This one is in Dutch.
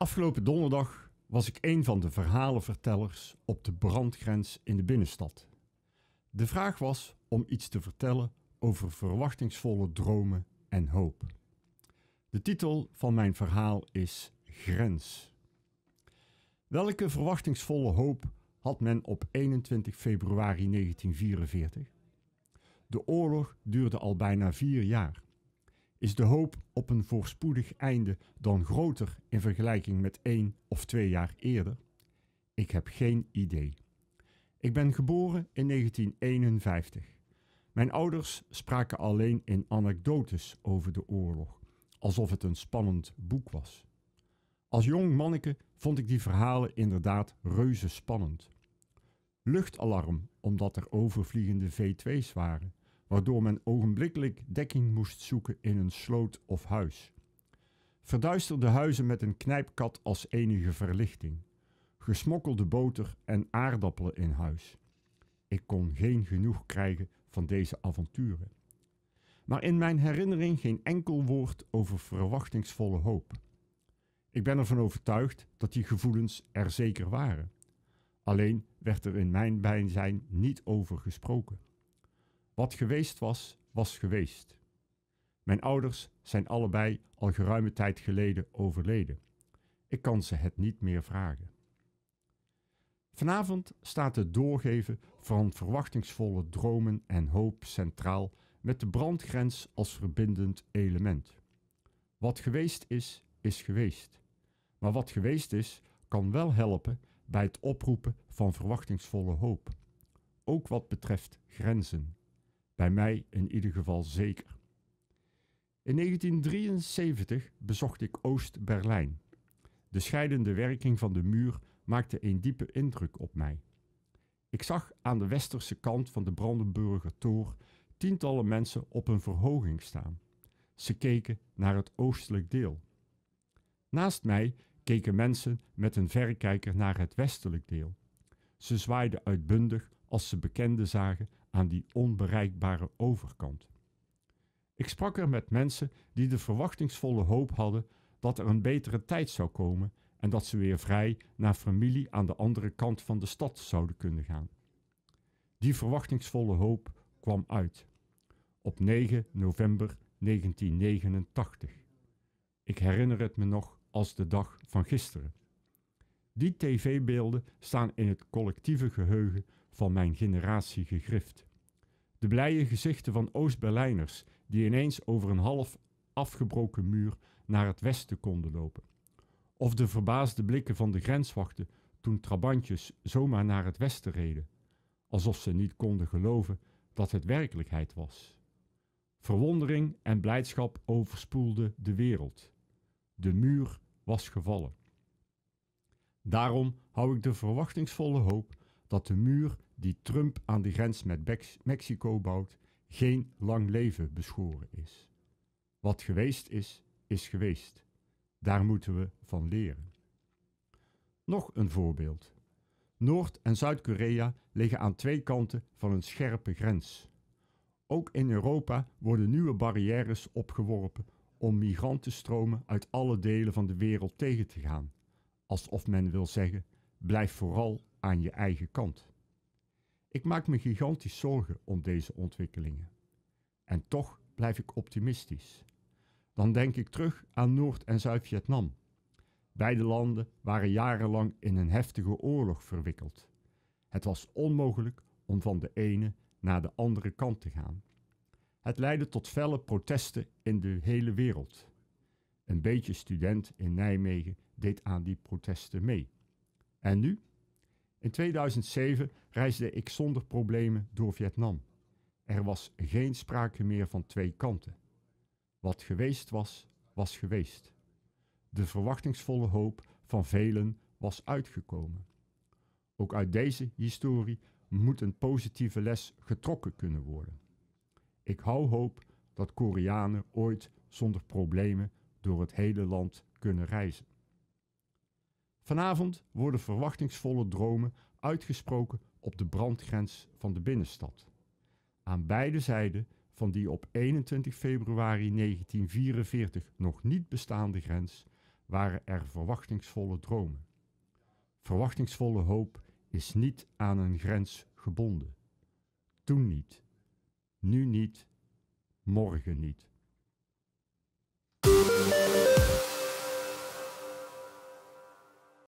Afgelopen donderdag was ik een van de verhalenvertellers op de brandgrens in de binnenstad. De vraag was om iets te vertellen over verwachtingsvolle dromen en hoop. De titel van mijn verhaal is Grens. Welke verwachtingsvolle hoop had men op 21 februari 1944? De oorlog duurde al bijna vier jaar is de hoop op een voorspoedig einde dan groter in vergelijking met één of twee jaar eerder? Ik heb geen idee. Ik ben geboren in 1951. Mijn ouders spraken alleen in anekdotes over de oorlog, alsof het een spannend boek was. Als jong manneke vond ik die verhalen inderdaad reuze spannend. Luchtalarm, omdat er overvliegende V2's waren waardoor men ogenblikkelijk dekking moest zoeken in een sloot of huis. Verduisterde huizen met een knijpkat als enige verlichting. Gesmokkelde boter en aardappelen in huis. Ik kon geen genoeg krijgen van deze avonturen. Maar in mijn herinnering geen enkel woord over verwachtingsvolle hoop. Ik ben ervan overtuigd dat die gevoelens er zeker waren. Alleen werd er in mijn bijzijn niet over gesproken. Wat geweest was, was geweest. Mijn ouders zijn allebei al geruime tijd geleden overleden. Ik kan ze het niet meer vragen. Vanavond staat het doorgeven van verwachtingsvolle dromen en hoop centraal met de brandgrens als verbindend element. Wat geweest is, is geweest. Maar wat geweest is, kan wel helpen bij het oproepen van verwachtingsvolle hoop. Ook wat betreft grenzen. Bij mij in ieder geval zeker. In 1973 bezocht ik Oost-Berlijn. De scheidende werking van de muur maakte een diepe indruk op mij. Ik zag aan de westerse kant van de Brandenburger Tor tientallen mensen op een verhoging staan. Ze keken naar het oostelijk deel. Naast mij keken mensen met een verrekijker naar het westelijk deel. Ze zwaaiden uitbundig als ze bekenden zagen aan die onbereikbare overkant. Ik sprak er met mensen die de verwachtingsvolle hoop hadden dat er een betere tijd zou komen en dat ze weer vrij naar familie aan de andere kant van de stad zouden kunnen gaan. Die verwachtingsvolle hoop kwam uit. Op 9 november 1989. Ik herinner het me nog als de dag van gisteren. Die tv-beelden staan in het collectieve geheugen van mijn generatie gegrift. De blije gezichten van Oost-Berlijners die ineens over een half afgebroken muur naar het westen konden lopen. Of de verbaasde blikken van de grenswachten toen trabantjes zomaar naar het westen reden, alsof ze niet konden geloven dat het werkelijkheid was. Verwondering en blijdschap overspoelde de wereld. De muur was gevallen. Daarom hou ik de verwachtingsvolle hoop dat de muur die Trump aan de grens met Mexico bouwt geen lang leven beschoren is. Wat geweest is, is geweest. Daar moeten we van leren. Nog een voorbeeld. Noord- en Zuid-Korea liggen aan twee kanten van een scherpe grens. Ook in Europa worden nieuwe barrières opgeworpen om migrantenstromen uit alle delen van de wereld tegen te gaan. Alsof men wil zeggen: blijf vooral aan je eigen kant. Ik maak me gigantisch zorgen om deze ontwikkelingen. En toch blijf ik optimistisch. Dan denk ik terug aan Noord- en Zuid-Vietnam. Beide landen waren jarenlang in een heftige oorlog verwikkeld. Het was onmogelijk om van de ene naar de andere kant te gaan. Het leidde tot felle protesten in de hele wereld. Een beetje student in Nijmegen deed aan die protesten mee. En nu? In 2007 reisde ik zonder problemen door Vietnam. Er was geen sprake meer van twee kanten. Wat geweest was, was geweest. De verwachtingsvolle hoop van velen was uitgekomen. Ook uit deze historie moet een positieve les getrokken kunnen worden. Ik hou hoop dat Koreanen ooit zonder problemen door het hele land kunnen reizen. Vanavond worden verwachtingsvolle dromen uitgesproken op de brandgrens van de binnenstad. Aan beide zijden van die op 21 februari 1944 nog niet bestaande grens waren er verwachtingsvolle dromen. Verwachtingsvolle hoop is niet aan een grens gebonden. Toen niet, nu niet, morgen niet.